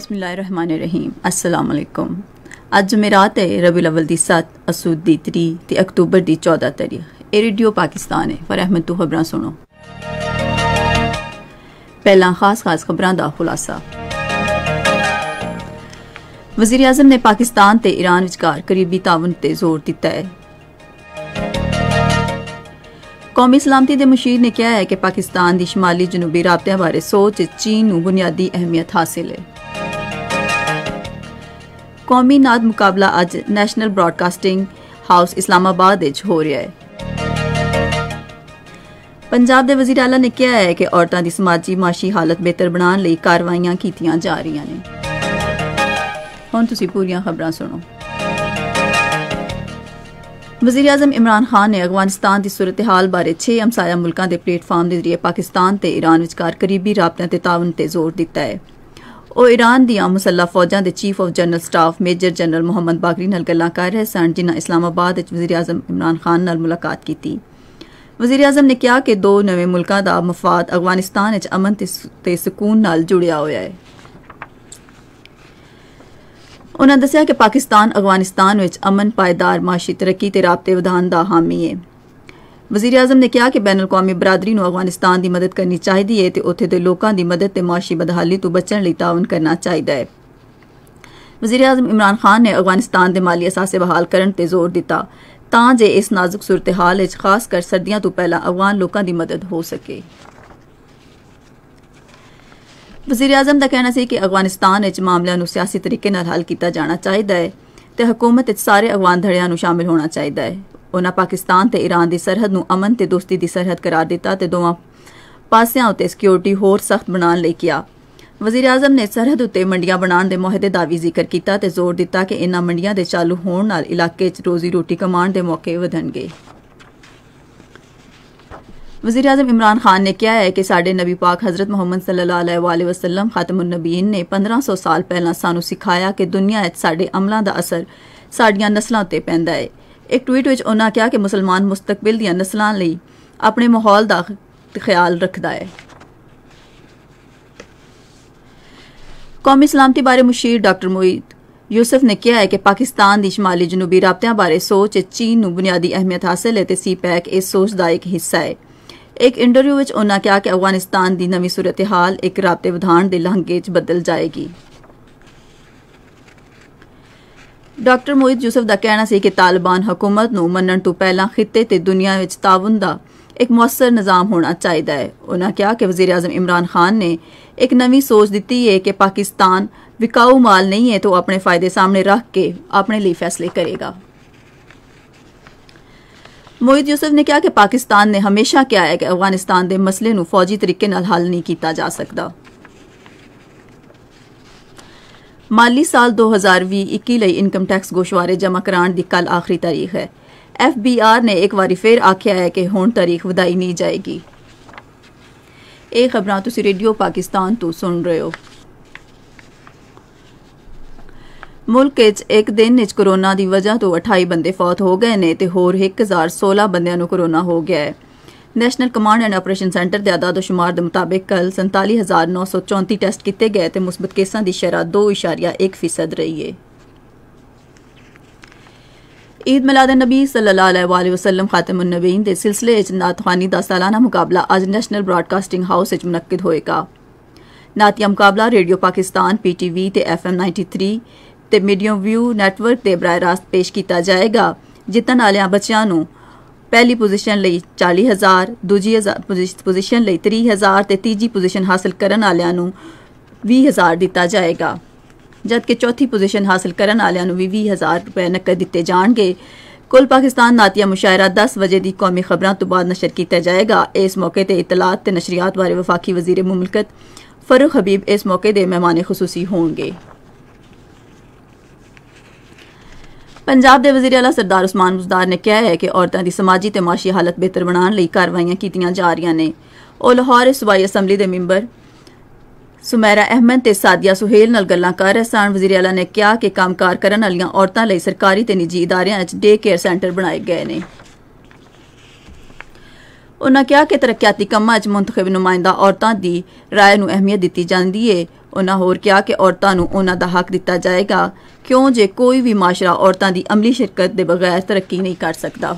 बिस्मिल रहीम असलम अज जमेरात है रबी अवल की सत्त असूद की त्री ते अक्टूबर की चौदह तरीक ए रेडियो पाकिस्तान है पर अहमद तू खबर सुनो पहला खास खास खबर का खुलासा वजीर अजम ने पाकिस्तान ते ईरान विकार करीबी तावन ते जोर दिता है कौमी सलामती के मुशीर ने कहा है कि पाकिस्तान की शुमाली जनूबी राबत्या बारे सोच चीन बुनियादी अहमियत हासिल है ਕੌਮੀ ਨਾਦ ਮੁਕਾਬਲਾ ਅੱਜ ਨੈਸ਼ਨਲ ਬ੍ਰਾਡਕਾਸਟਿੰਗ ਹਾਊਸ ਇਸਲਾਮਾਬਾਦ ਵਿੱਚ ਹੋ ਰਿਹਾ ਹੈ ਪੰਜਾਬ ਦੇ ਵਜ਼ੀਰ ਆਲਾ ਨੇ ਕਿਹਾ ਹੈ ਕਿ ਔਰਤਾਂ ਦੀ ਸਮਾਜੀ ਮਾਸ਼ੀ ਹਾਲਤ ਬਿਹਤਰ ਬਣਾਉਣ ਲਈ ਕਾਰਵਾਈਆਂ ਕੀਤੀਆਂ ਜਾ ਰਹੀਆਂ ਨੇ ਹੁਣ ਤੁਸੀਂ ਪੂਰੀਆਂ ਖਬਰਾਂ ਸੁਣੋ ਵਜ਼ੀਰ ਆਜ਼ਮ ਇਮਰਾਨ ਖਾਨ ਨੇ ਅਫਗਾਨਿਸਤਾਨ ਦੀ ਸੂਰਤ-ਹਾਲ ਬਾਰੇ 6 ਹਮਸਾਇਆ ਮੁਲਕਾਂ ਦੇ ਪਲੇਟਫਾਰਮ ਦੇ ਜ਼ਰੀਏ ਪਾਕਿਸਤਾਨ ਤੇ ਈਰਾਨ ਵਿਚਕਾਰ ਕਰੀਬੀ ਰਾਬਤਿਆਂ ਤੇ ਤਾਵਨ ਤੇ ਜ਼ੋਰ ਦਿੱਤਾ ਹੈ ਉਹ ਈਰਾਨ ਦੀਆਂ ਮੁਸੱਲਾ ਫੌਜਾਂ ਦੇ chief of general staff major general Muhammad Bagri ਨਾਲ ਗੱਲਾਂ ਕਰ ਰਹੇ ਸਨ ਜਿਨ੍ਹਾਂ ਇਸਲਾਮਾਬਾਦ ਵਿੱਚ ਵਜ਼ੀਰ ਆਜ਼ਮ ਇਮਰਾਨ ਖਾਨ ਨਾਲ ਮੁਲਾਕਾਤ ਕੀਤੀ ਵਜ਼ੀਰ ਆਜ਼ਮ ਨੇ ਕਿਹਾ ਕਿ ਦੋ ਨਵੇਂ ਮੁਲਕਾਂ ਦਾ ਮਫਾਦ ਅਫਗਾਨਿਸਤਾਨ ਵਿੱਚ ਅਮਨ ਤੇ ਸਕੂਨ ਨਾਲ ਜੁੜਿਆ ਹੋਇਆ ਹੈ ਉਹਨਾਂ ਦੱਸਿਆ ਕਿ ਪਾਕਿਸਤਾਨ ਅਫਗਾਨਿਸਤਾਨ ਵਿੱਚ ਅਮਨ ਪਾਇਦਾਰ ਮਾਸ਼ੀ ਤਰੱਕੀ ਤੇ ਰਾਬਤੇ ਵਧਾਉਣ ਦਾ ਹਾਮੀ ਹੈ वजीर आजम ने कहा कि बैन अवी बरादरी अफगानिस्तान की मदद करनी चाहिए है उ की मदद से मुआशी बदहाली तो बचने लावन करना चाहिए वजीर आजम इमरान खान ने अफगानिस्तान के माली असासे बहाल करने जोर दिता ता इस नाजुक सूरत हाल खासकर सर्दियों तू पहला अफगान लोगों की मदद हो सके वजीर आजम का कहना है कि अफगानिस्तान मामलों सियासी तरीके हल किया जाना चाहिए है तो हकूमत सारे अफगान धड़िया शामिल होना चाहिए है ਉਹਨਾਂ ਪਾਕਿਸਤਾਨ ਤੇ ਈਰਾਨ ਦੀ ਸਰਹੱਦ ਨੂੰ ਅਮਨ ਤੇ ਦੋਸਤੀ ਦੀ ਸਰਹੱਦ ਕਰਾਰ ਦਿੱਤਾ ਤੇ ਦੋਵਾਂ ਪਾਸਿਆਂ ਉਤੇ ਸਿਕਿਉਰਿਟੀ ਹੋਰ ਸਖਤ ਬਣਾਉਣ ਲਈ ਕਿਹਾ ਵਜ਼ੀਰ ਆਜ਼ਮ ਨੇ ਸਰਹੱਦ ਉਤੇ ਮੰਡੀਆਂ ਬਣਾਉਣ ਦੇ ਮਹਿਦੇ ਦਾ ਵੀ ਜ਼ਿਕਰ ਕੀਤਾ ਤੇ ਜ਼ੋਰ ਦਿੱਤਾ ਕਿ ਇਨ੍ਹਾਂ ਮੰਡੀਆਂ ਦੇ ਚਾਲੂ ਹੋਣ ਨਾਲ ਇਲਾਕੇ 'ਚ ਰੋਜ਼ੀ ਰੋਟੀ ਕਮਾਉਣ ਦੇ ਮੌਕੇ ਵਧਣਗੇ वजीर अजम इमरान खान ने क्या है कि साढ़े नबी पाक हजरत मुहम्मद सल्ला वसलम खातमुलनबीन ने पंद्रह सौ साल पहला सानू सिखाया कि दुनिया साढ़े अमलों का असर ਸਾਡੀਆਂ ਨਸਲਾਂ ਉੱਤੇ ਪੈਂਦਾ ਹੈ ਇੱਕ ਟਵੀਟ ਵਿੱਚ ਉਹਨਾਂ ਕਿਹਾ ਕਿ ਮੁਸਲਮਾਨ ਮੁਸਤਕਬਲ ਦੀਆਂ ਨਸਲਾਂ ਲਈ ਆਪਣੇ ਮਾਹੌਲ ਦਾ ਖਿਆਲ ਰੱਖਦਾ ਹੈ ਕੌਮੀ ਸਲਾਮਤੀ ਬਾਰੇ ਮੁਸ਼ੀਰ ਡਾਕਟਰ ਮੋਈਦ ਯੂਸਫ ਨੇ ਕਿਹਾ ਹੈ ਕਿ ਪਾਕਿਸਤਾਨ ਦੀ ਸ਼ਮਾਲੀ ਜਨੂਬੀ ਰਾਬਤਿਆਂ ਬਾਰੇ ਸੋਚ ਚੀਨ ਨੂੰ ਬੁਨਿਆਦੀ ਅਹਿਮੀਅਤ ਹਾਸਲ ਹੈ ਤੇ ਸੀਪੈਕ ਇਸ ਸੋਚ ਦਾ ਇੱਕ ਹਿੱਸਾ ਹੈ ਇੱਕ ਇੰਟਰਵਿਊ ਵਿੱਚ ਉਹਨਾਂ ਕਿਹਾ ਕਿ ਅਫਗਾਨਿਸਤਾਨ ਦੀ ਨਵੀਂ ਸੂਰਤ-ਏ-ਹਾਲ ਇੱਕ ਰਾਬਤੇ ਵਿਧਾਨ ਦੇ ਲਹੰਗੇ 'ਚ ਬਦਲ ਜਾਏਗੀ ਡਾਕਟਰ ਮੋਇਦ ਯੂਸਫ ਦਾ ਕਹਿਣਾ ਸੀ ਕਿ ਤਾਲਿਬਾਨ ਹਕੂਮਤ ਨੂੰ ਮੰਨਣ ਤੋਂ ਪਹਿਲਾਂ ਖਿੱਤੇ ਤੇ ਦੁਨੀਆ ਵਿੱਚ ਤਾਵਨ ਦਾ ਇੱਕ ਮؤثر ਨਿਜ਼ਾਮ ਹੋਣਾ ਚਾਹੀਦਾ ਹੈ ਉਹਨਾਂ ਕਿਹਾ ਕਿ ਵਜ਼ੀਰ ਆਜ਼ਮ ਇਮਰਾਨ ਖਾਨ ਨੇ ਇੱਕ ਨਵੀਂ ਸੋਚ ਦਿੱਤੀ ਹੈ ਕਿ ਪਾਕਿਸਤਾਨ ਵਿਕਾਊ ਮਾਲ ਨਹੀਂ ਹੈ ਤਾਂ ਆਪਣੇ ਫਾਇਦੇ ਸਾਹਮਣੇ ਰੱਖ ਕੇ ਆਪਣੇ ਲਈ ਫੈਸਲੇ ਕਰੇਗਾ मोहित यूसुफ ने कहा कि पाकिस्तान ने हमेशा क्या है कि अफगानिस्तान के मसले को फौजी तरीके हल नहीं किया जा सकता ਮਾਲੀ ਸਾਲ 2020-21 ਲਈ ਇਨਕਮ ਟੈਕਸ ਗੋਸ਼ਵਾਰੇ ਜਮ੍ਹਾਂ ਕਰਾਉਣ ਦੀ ਕੱਲ ਆਖਰੀ ਤਾਰੀਖ ਹੈ ਐਫਬੀਆਰ ਨੇ ਇੱਕ ਵਾਰੀ ਫੇਰ ਆਖਿਆ ਹੈ ਕਿ ਹੁਣ ਤਾਰੀਖ ਵਧਾਈ ਨਹੀਂ ਜਾਏਗੀ ਇਹ ਖਬਰਾਂ ਤੁਸੀਂ ਰੇਡੀਓ ਪਾਕਿਸਤਾਨ ਤੋਂ ਸੁਣ ਰਹੇ ਹੋ ਮੁਲਕ ਵਿੱਚ ਇੱਕ ਦਿਨ ਵਿੱਚ ਕੋਰੋਨਾ ਦੀ ਵਜ੍ਹਾ ਤੋਂ 28 ਬੰਦੇ ਫੌਤ ਹੋ ਗਏ ਨੇ ਤੇ ਹੋਰ 1016 ਬੰਦਿਆਂ ਨੂੰ ਕੋਰੋਨਾ ਹੋ ਗਿਆ ਹੈ National Command and Operation Centre के आदाद शुमार के मुताबिक कल संताली हज़ार नौ सौ चौंती टैसट किए गए तो मुस्बत केसा की शरह दो इशारिया एक फीसद रही है ईद मिलाद नबी सल्लल्लाहु वसल्लम उन्नबीन के सिलसिले नातवानी का सालाना मुकाबला अज नैशनल ब्रॉडकास्टिंग हाउस मुनद होगा नातिया मुकाबला radio Pakistan P T V F M ninety three medium wave network के बरह रास्त पेश किया जाएगा जितने बच्चों पहली पोजिशन ली चाली हज़ार दूजी हज़ार पोजिशन ली तीह हज़ार तो तीजी पोजिशन हासिल करी हज़ार दिता जाएगा जबकि चौथी पोजिशन हासिल करू भी भी हज़ार रुपए नकद दिते जाएंगे कुल पाकिस्तान नातिया मुशायरा दस बजे की कौमी खबर तो बाद नशर किया जाएगा इस मौके पर इतलात नशरियात बारे वफाकी वजीर मुमलकत फरूख हबीब इस मौके पर मेहमान खसूसी होंगे ਪੰਜਾਬ ਦੇ ਵਜ਼ੀਰ ਆਲਾ ਸਰਦਾਰ ਉਸਮਾਨ ਬੁਜ਼ਦਾਰ ਨੇ ਕਿਹਾ ਹੈ ਕਿ ਔਰਤਾਂ ਦੀ ਸਮਾਜੀ ਤੇ ਮਾਸ਼ੀ ਹਾਲਤ ਬਿਹਤਰ ਬਣਾਉਣ ਲਈ ਕਾਰਵਾਈਆਂ ਕੀਤੀਆਂ ਜਾ ਰਹੀਆਂ ਨੇ ਉਹ ਲਾਹੌਰ ਸਵਾਈ ਅਸੈਂਬਲੀ ਦੇ ਮੈਂਬਰ ਸੁਮੈਰਾ ਅਹਿਮਦ ਤੇ ਸਾਦੀਆ ਸੁਹੇਲ ਨਾਲ ਗੱਲਾਂ ਕਰ ਰਹੇ ਸਨ ਵਜ਼ੀਰ ਆਲਾ ਨੇ ਕਿਹਾ ਕਿ ਕੰਮਕਾਰ ਕਰਨ ਵਾਲੀਆਂ ਔਰਤਾਂ ਲਈ ਸਰਕਾਰੀ ਤੇ ਨਿੱਜੀ ਇਦਾਰਿਆਂ ਵਿੱਚ ਡੇ ਕੇਅਰ ਸੈਂਟਰ ਬਣਾਏ ਗਏ ਨੇ ਉਹਨਾਂ ਕਿਹਾ ਕਿ ਤਰੱਕੀਆਤੀ ਕੰਮਾਂ 'ਚ ਮੁੰਤਖਬ ਨੁਮਾਇੰਦਾ ਔਰਤਾਂ ਦੀ رائے ਨੂੰ ਅਹਿਮੀਅਤ ਦਿੱਤੀ ਜਾਂਦੀ ਏ ਉਹਨਾਂ ਹੋਰ ਕਿਹਾ ਕਿ ਔਰਤਾਂ ਨੂੰ ਉਹਨਾਂ ਦਾ ਹੱਕ ਦਿੱਤਾ ਜਾਏਗਾ ਕਿਉਂ ਜੇ ਕੋਈ ਵੀ ਮਾਸ਼ਰਾ ਔਰਤਾਂ ਦੀ ਅਮਲੀ ਸ਼ਿਰਕਤ ਦੇ ਬਗੈਰ ਤਰੱਕੀ ਨਹੀਂ ਕਰ ਸਕਦਾ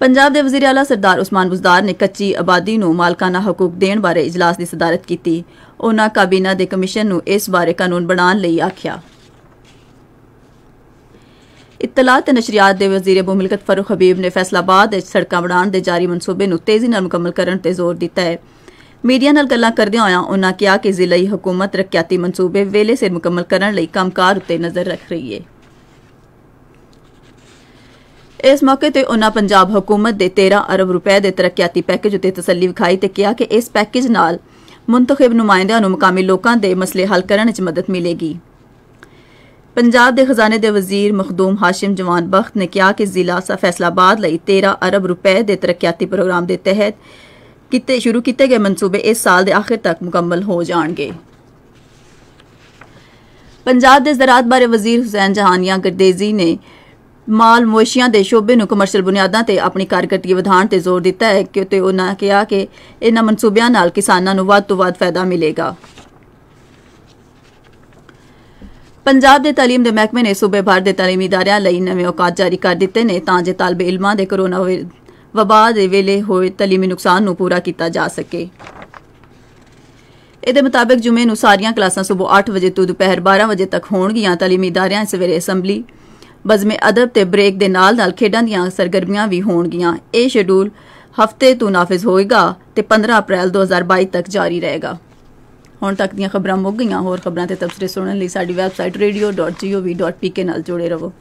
ਪੰਜਾਬ ਦੇ ਵਜ਼ੀਰ ਆਲਾ ਸਰਦਾਰ ਉਸਮਾਨ ਬੁਜ਼ਦਾਰ ਨੇ ਕੱਚੀ ਆਬਾਦੀ ਨੂੰ ਮਾਲਕਾਨਾ ਹਕੂਕ ਦੇਣ ਬਾਰੇ ਇਜਲਾਸ ਦੀ ਸਦਾਰਤ ਕੀਤੀ ਉਹਨਾਂ ਕਾਬੀਨਾ ਦੇ ਕਮਿਸ਼ਨ ਨੂੰ ਇਸ ਬਾਰੇ ਕਾਨੂੰਨ ਬਣਾਉਣ ਲਈ ਆਖਿਆ ਇਤਲਾਤ ਤੇ ਨਸ਼ਰੀਆਤ ਦੇ ਵਜ਼ੀਰ ਬਮਿਲਕਤ ਫਰੂਖ ਹਬੀਬ ਨੇ ਫੈਸਲਾਬਾਦ ਵਿੱਚ ਸੜਕਾਂ ਬਣਾਉਣ ਦੇ ਜਾਰੀ ਮਨਸੂਬੇ ਨੂੰ ਤੇਜ਼ੀ ਨਾਲ ਮੁਕੰਮਲ ਕਰਨ ਤੇ ਜ਼ੋਰ ਦਿੱਤਾ ਹੈ मीडिया नाल गल्लां करदे होया उन्हां कहा कि ज़िलाई हुकूमत रक्याती मंसूबे वेले सिर मुकम्मल करण लई कामकार उत्ते नज़र रख रही है इस मौके ते उन्हां पंजाब हुकूमत दे 13 अरब रुपए दे तरक्याती पैकेज उत्ते तसल्ली विखाई ते कहा कि इस पैकेज नाल मुंतखिब नुमाइंदियां नूं मुकामी लोकां दे मसले हल करने च मदद मिलेगी पंजाब के खजाने के वजीर मखदूम हाशिम जवान बख्त ने कहा कि जिला फैसलाबाद लई तेरह अरब रुपए के तरक्याती प्रोग्राम के तहत ਕਿਤੇ ਸ਼ੁਰੂ ਕੀਤੇ ਗਏ ਮਨਸੂਬੇ ਇਸ ਸਾਲ ਦੇ ਆਖਿਰ ਤੱਕ ਮੁਕੰਮਲ ਹੋ ਜਾਣਗੇ ਪੰਜਾਬ ਦੇ ਜ਼ਰਾਤ ਬਾਰੇ ਵਜ਼ੀਰ ਹੁਸੈਨ ਜਹਾਨੀਆਂ ਗਰਦੇਜ਼ੀ ਨੇ ਮਾਲ ਮੋਸ਼ੀਆਂ ਦੇ ਸ਼ੋਬੇ ਨੂੰ ਕਮਰਸ਼ਲ ਬੁਨਿਆਦਾਂ ਤੇ ਆਪਣੀ ਕਾਰਗਰਦਗੀ ਵਧਾਉਣ ਤੇ ਜ਼ੋਰ ਦਿੱਤਾ ਹੈ ਕਿਉਂਕਿ ਉਹਨਾਂ ਕਿਹਾ ਕਿ ਇਹਨਾਂ ਮਨਸੂਬਿਆਂ ਨਾਲ ਕਿਸਾਨਾਂ ਨੂੰ ਵੱਧ ਤੋਂ ਵੱਧ ਫਾਇਦਾ ਮਿਲੇਗਾ ਪੰਜਾਬ ਦੇ تعلیم ਦੇ ਮਹਿਕਮੇ ਨੇ ਸੂਬੇ ਭਰ ਦੇ تعلیمی ادارਿਆਂ ਲਈ ਨਵੇਂ ਔਕਾਤ ਜਾਰੀ ਕਰ ਦਿੱਤੇ ਨੇ ਤਾਂ ਜੇ ਤਾਲਬੇ ਇਲਮਾਂ ਦੇ ਕੋਰੋਨਾ ਵਬਾ ਦੇ ਵੇਲੇ ਹੋਏ ਤਲੀਮੀ ਨੁਕਸਾਨ ਨੂੰ ਪੂਰਾ ਕੀਤਾ ਜਾ ਸਕੇ ਇਹਦੇ ਮੁਤਾਬਕ ਜੁਮੇ ਨੂੰ ਸਾਰੀਆਂ ਕਲਾਸਾਂ ਸਵੇਰ 8 ਵਜੇ ਤੋਂ ਦੁਪਹਿਰ 12 ਵਜੇ ਤੱਕ ਹੋਣਗੀਆਂ ਤਾਲੀਮੀ ਦਾਰਿਆਂ ਸਵੇਰੇ ਅਸੈਂਬਲੀ ਬਜ਼ਮੇ ਅਦਬ ਤੇ ਬ੍ਰੇਕ ਦੇ ਨਾਲ ਨਾਲ ਖੇਡਾਂ ਦੀਆਂ ਸਰਗਰਮੀਆਂ ਵੀ ਹੋਣਗੀਆਂ ਇਹ ਸ਼ਡਿਊਲ ਹਫਤੇ ਤੋਂ ਨਾਫਿਜ਼ ਹੋਏਗਾ ਤੇ 15 ਅਪ੍ਰੈਲ 2022 ਤੱਕ ਜਾਰੀ ਰਹੇਗਾ ਹੁਣ ਤੱਕ ਦੀਆਂ ਖਬਰਾਂ ਮੁੱਕ ਗਈਆਂ ਹੋਰ ਖਬਰਾਂ ਤੇ ਤਬਸਰੇ ਸੁਣਨ ਲਈ ਸਾਡੀ ਵੈਬਸਾਈਟ radio.gov.pk ਨਾਲ ਜੁੜੇ ਰਹੋ